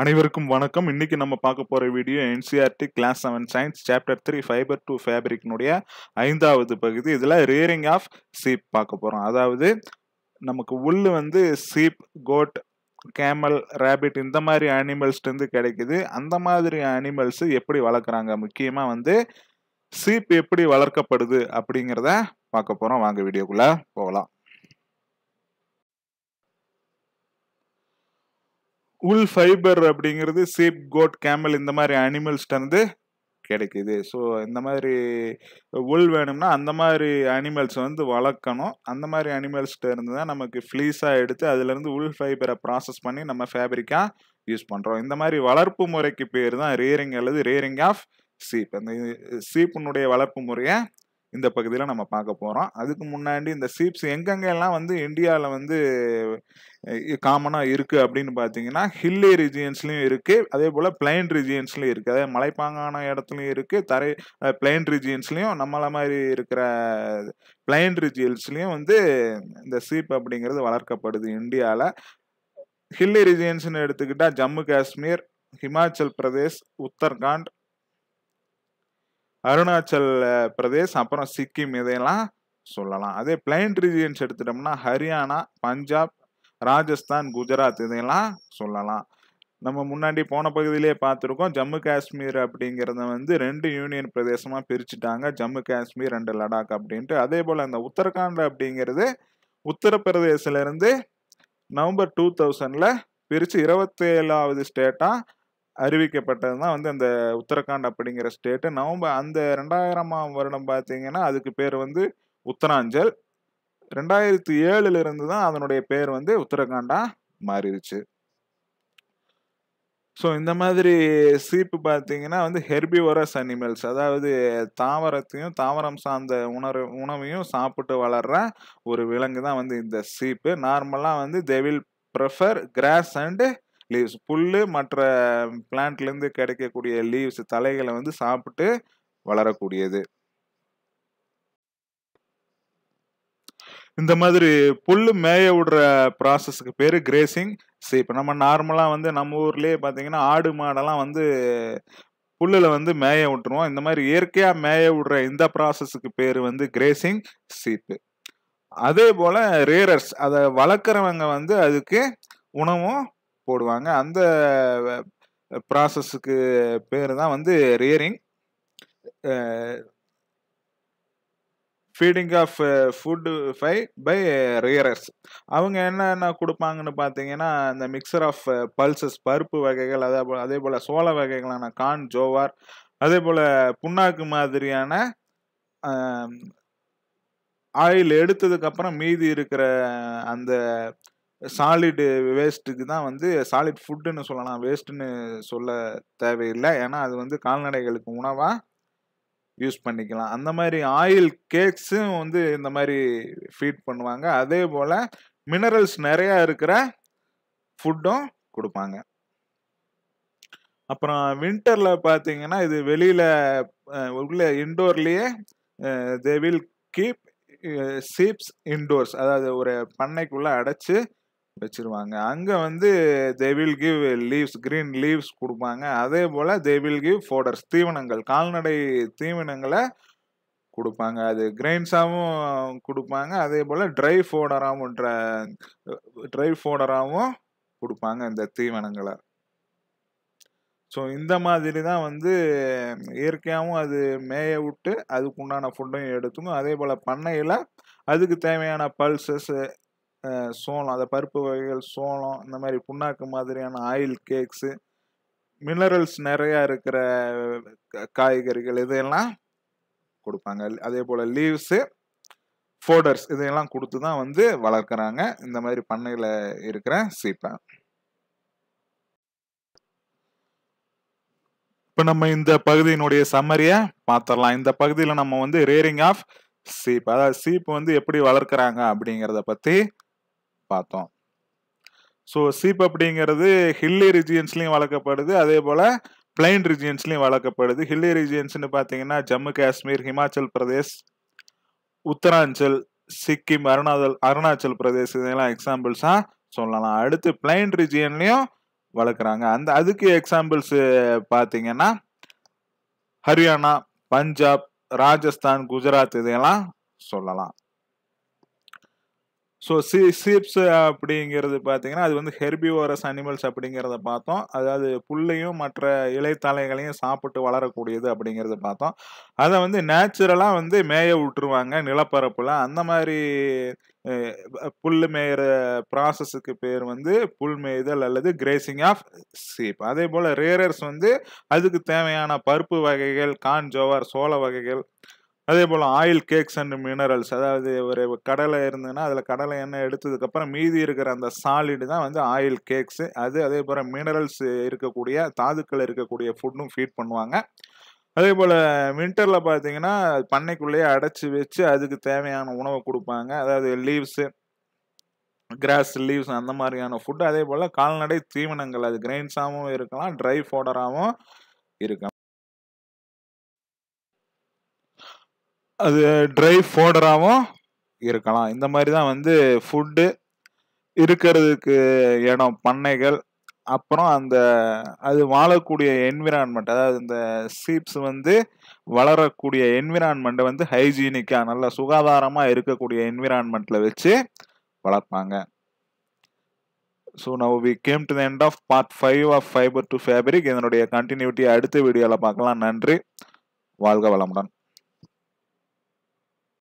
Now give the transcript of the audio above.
அனைவருக்கும் வணக்கம் இன்னைக்கு நம்ம பார்க்க போகிற video NCERT class seven science chapter three fibre to ஃபேப்ரிக்னுடைய ஐந்தாவது பகுதி இதில் ரியரிங் ஆஃப் சீப் பார்க்க போகிறோம் அதாவது நமக்கு உள்ளு வந்து சீப் கோட் கேமல் ரேபிட் இந்த மாதிரி அனிமல்ஸ்லேருந்து கிடைக்குது அந்த மாதிரி அனிமல்ஸ் எப்படி வளர்க்குறாங்க முக்கியமாக வந்து சீப் எப்படி வளர்க்கப்படுது அப்படிங்கிறத பார்க்க போகிறோம் வாங்க வீடியோக்குள்ளே போகலாம் உல் ஃபைபர் அப்படிங்கிறது சீப் கோட் கேமல் இந்த மாதிரி அனிமல்ஸ்டேருந்து இருந்து கிடைக்குது ஸோ இந்த மாதிரி உள் வேணும்னா அந்த மாதிரி அனிமல்ஸ் வந்து வளர்க்கணும் அந்த மாதிரி அனிமல்ஸ்கிட்ட இருந்து தான் நமக்கு ஃப்ளீஸாக எடுத்து அதுலேருந்து உள் ஃபைபரை ப்ராசஸ் பண்ணி நம்ம ஃபேப்ரிக்காக யூஸ் பண்ணுறோம் இந்த மாதிரி வளர்ப்பு முறைக்கு பேர் தான் ரேரிங் அல்லது ரேரிங் ஆஃப் சீப் அந்த சீப்புனுடைய வளர்ப்பு முறையை இந்த பகுதியில் நம்ம பார்க்க போகிறோம் அதுக்கு முன்னாடி இந்த சீப்ஸ் எங்கெங்கெல்லாம் வந்து இந்தியாவில் வந்து காமனாக இருக்குது அப்படின்னு பார்த்தீங்கன்னா ஹில்லி ரீஜியன்ஸ்லையும் இருக்குது அதே போல் பிளைன் ரீஜியன்ஸ்லையும் இருக்குது அதே மலைப்பாங்கான இடத்துலையும் இருக்குது தரை பிளைன் ரீஜியன்ஸ்லையும் நம்மளை மாதிரி இருக்கிற பிளைன் ரீஜியன்ஸ்லையும் வந்து இந்த சீப் அப்படிங்கிறது வளர்க்கப்படுது இந்தியாவில் ஹில்லி ரீஜியன்ஸ்னு எடுத்துக்கிட்டால் ஜம்மு காஷ்மீர் ஹிமாச்சல் பிரதேஷ் உத்தரகாண்ட் அருணாச்சல் பிரதேசம் அப்புறம் சிக்கிம் இதையெல்லாம் சொல்லலாம் அதே பிளைன் ரீஜியன்ஸ் எடுத்துட்டோம்னா ஹரியானா பஞ்சாப் ராஜஸ்தான் குஜராத் இதையெல்லாம் சொல்லலாம் நம்ம முன்னாடி போன பகுதியிலே பார்த்துருக்கோம் ஜம்மு காஷ்மீர் அப்படிங்கிறத வந்து ரெண்டு யூனியன் பிரதேசமாக பிரிச்சுட்டாங்க ஜம்மு காஷ்மீர் ரெண்டு லடாக் அப்படின்ட்டு அதே போல் அந்த உத்தரகாண்ட் அப்படிங்கிறது உத்தரப்பிரதேசிலேருந்து நவம்பர் டூ தௌசண்டில் பிரித்து இருபத்தேழாவது ஸ்டேட்டாக அறிவிக்கப்பட்டது தான் வந்து அந்த உத்தரகாண்ட் அப்படிங்கிற ஸ்டேட்டு நவம்பர் அந்த ரெண்டாயிரமாம் வருடம் பார்த்தீங்கன்னா அதுக்கு பேர் வந்து உத்தராஞ்சல் ரெண்டாயிரத்தி ஏழுல இருந்து தான் அதனுடைய பேர் வந்து உத்தரகாண்டா மாறிடுச்சு ஸோ இந்த மாதிரி சீப்பு பார்த்தீங்கன்னா வந்து ஹெர்பிவரஸ் அனிமல்ஸ் அதாவது தாவரத்தையும் தாவரம் சார்ந்த உணர் உணவையும் சாப்பிட்டு வளர்ற ஒரு விலங்கு தான் வந்து இந்த சீப்பு நார்மலாக வந்து they will prefer grass and leaves புல் மற்ற பிளான்ட்லேருந்து கிடைக்கக்கூடிய லீவ்ஸ் தலைகளை வந்து சாப்பிட்டு வளரக்கூடியது இந்த மாதிரி புல் மேய விடுற ப்ராசஸ்க்கு பேர் கிரேசிங் சரி இப்போ நம்ம நார்மலாக வந்து நம்ம ஊர்லேயே பார்த்தீங்கன்னா ஆடு மாடெல்லாம் வந்து புல்லில் வந்து மேய விட்டுருவோம் இந்த மாதிரி இயற்கையாக மேய விடுற இந்த ப்ராசஸுக்கு பேர் வந்து கிரேசிங் சீப்பு அதே போல் ரேரர்ஸ் அதை வளர்க்குறவங்க வந்து அதுக்கு உணவும் போடுவாங்க அந்த ப்ராசஸுக்கு பேர் தான் வந்து ரியரிங் ஃபீடிங் ஆஃப் ஃபுட்டு ஃபை பை ரியரர்ஸ் அவங்க என்னென்ன கொடுப்பாங்கன்னு பார்த்தீங்கன்னா இந்த மிக்சர் ஆஃப் பல்சஸ் பருப்பு வகைகள் அதே போல் அதே போல் சோள வகைகளான கான் ஜோவார் அதே போல் புண்ணாக்கு மாதிரியான ஆயில் எடுத்ததுக்கப்புறம் மீதி இருக்கிற அந்த சாலிடு வேஸ்ட்டுக்கு தான் வந்து சாலிட் ஃபுட்டுன்னு சொல்லலாம் வேஸ்ட்டுன்னு சொல்ல தேவையில்லை ஏன்னா அது வந்து கால்நடைகளுக்கு உணவாக யூஸ் பண்ணிக்கலாம் அந்த மாதிரி ஆயில் கேக்ஸும் வந்து இந்த மாதிரி ஃபீட் பண்ணுவாங்க அதே போல் மினரல்ஸ் நிறையா இருக்கிற ஃபுட்டும் கொடுப்பாங்க அப்புறம் வின்டரில் பார்த்தீங்கன்னா இது வெளியில் உள்ள இன்டோர்லேயே they will keep sheeps indoors அதாவது ஒரு பண்ணைக்குள்ளே அடைச்சி வச்சிருவாங்க அங்கே வந்து they will give leaves green leaves கொடுப்பாங்க அதே போல் தே வில் கிவ் ஃபோடர்ஸ் தீவனங்கள் கால்நடை தீவனங்களை கொடுப்பாங்க அது கிரைன்ஸாகவும் கொடுப்பாங்க அதே போல் ட்ரை ஃபோடராகவும் ட்ரை ஃபோடராகவும் கொடுப்பாங்க இந்த தீவனங்களை ஸோ இந்த மாதிரி தான் வந்து இயற்கையாகவும் அது மேய விட்டு அதுக்குண்டான ஃபுட்டையும் எடுத்துக்கும் அதே போல் பண்ணையில் அதுக்கு தேவையான பல்சஸ்ஸு சோளம் அந்த பருப்பு வகைகள் சோளம் இந்த மாதிரி புண்ணாக்கு மாதிரியான ஆயில் கேக்ஸு மினரல்ஸ் நிறையா இருக்கிற காய்கறிகள் இதையெல்லாம் கொடுப்பாங்க அதே போல் லீவ்ஸு ஃபோடர்ஸ் இதையெல்லாம் கொடுத்து தான் வந்து வளர்க்குறாங்க இந்த மாதிரி பண்ணையில் இருக்கிற சீப்பை இப்போ நம்ம இந்த பகுதியினுடைய சம்மரியை பார்த்துடலாம் இந்த பகுதியில் நம்ம வந்து ரேரிங் ஆஃப் சீப் அதாவது சீப் வந்து எப்படி வளர்க்குறாங்க அப்படிங்கிறத பற்றி பார்த்தோம் ஸோ சீப் அப்படிங்கிறது ஹில்லி ரிஜியன்ஸ்லையும் வளர்க்கப்படுது அதே போல் பிளைன் ரிஜியன்ஸ்லையும் வளர்க்கப்படுது ஹில்லி ரிஜியன்ஸ்னு பார்த்தீங்கன்னா ஜம்மு காஷ்மீர் ஹிமாச்சல் பிரதேஷ் உத்தராஞ்சல் சிக்கிம் அருணாச்சல் அருணாச்சல் பிரதேஷ் இதெல்லாம் எக்ஸாம்பிள்ஸாக சொல்லலாம் அடுத்து பிளைன் ரிஜியன்லையும் வளர்க்குறாங்க அந்த அதுக்கு எக்ஸாம்பிள்ஸ் பார்த்தீங்கன்னா ஹரியானா பஞ்சாப் ராஜஸ்தான் குஜராத் இதையெல்லாம் சொல்லலாம் ஸோ சி சீப்ஸ் அப்படிங்கிறது பார்த்தீங்கன்னா அது வந்து ஹெர்பிவோரஸ் அனிமல்ஸ் அப்படிங்கிறத பார்த்தோம் அதாவது புல்லையும் மற்ற இலைத்தலைகளையும் சாப்பிட்டு வளரக்கூடியது அப்படிங்கிறத பார்த்தோம் அதை வந்து நேச்சுரலாக வந்து மேய விட்டுருவாங்க நிலப்பரப்பில் அந்த மாதிரி புல் மேயிற ப்ராசஸுக்கு பேர் வந்து புல் மேய்தல் அல்லது கிரேசிங் ஆஃப் சீப் அதே போல் ரேரர்ஸ் வந்து அதுக்கு தேவையான பருப்பு வகைகள் கான் ஜோவார் சோள வகைகள் அதே போல் ஆயில் கேக்ஸ் அண்ட் மினரல்ஸ் அதாவது ஒரு கடலை இருந்ததுன்னா அதில் கடலை எண்ணெய் எடுத்ததுக்கப்புறம் மீதி இருக்கிற அந்த சாலிடு தான் வந்து ஆயில் கேக்ஸு அது அதே போல் மினரல்ஸ் இருக்கக்கூடிய தாதுக்கள் இருக்கக்கூடிய ஃபுட்டும் ஃபீட் பண்ணுவாங்க அதே போல் வின்டரில் பார்த்தீங்கன்னா பண்ணைக்குள்ளேயே அடைச்சி வச்சு அதுக்கு தேவையான உணவை கொடுப்பாங்க அதாவது லீவ்ஸு கிராஸ் லீவ்ஸ் அந்த மாதிரியான ஃபுட்டு அதே போல் கால்நடை தீவனங்கள் அது கிரெயின்ஸாகவும் இருக்கலாம் ட்ரை ஃபோடராகவும் இருக்கலாம் அது ட்ரை ஃபோடராகவும் இருக்கலாம் இந்த மாதிரி தான் வந்து ஃபுட்டு இருக்கிறதுக்கு இடம் பண்ணைகள் அப்புறம் அந்த அது வாழக்கூடிய என்விரான்மெண்ட் அதாவது இந்த சீப்ஸ் வந்து வளரக்கூடிய என்விரான்மெண்ட்டை வந்து ஹைஜீனிக்காக நல்ல சுகாதாரமாக இருக்கக்கூடிய என்விரான்மெண்ட்டில் வச்சு வளர்ப்பாங்க so now we came to the end of part five of fibre to fabric இதனுடைய கண்டினியூட்டி அடுத்த வீடியோவில் பார்க்கலாம் நன்றி வாழ்க வளமுடன்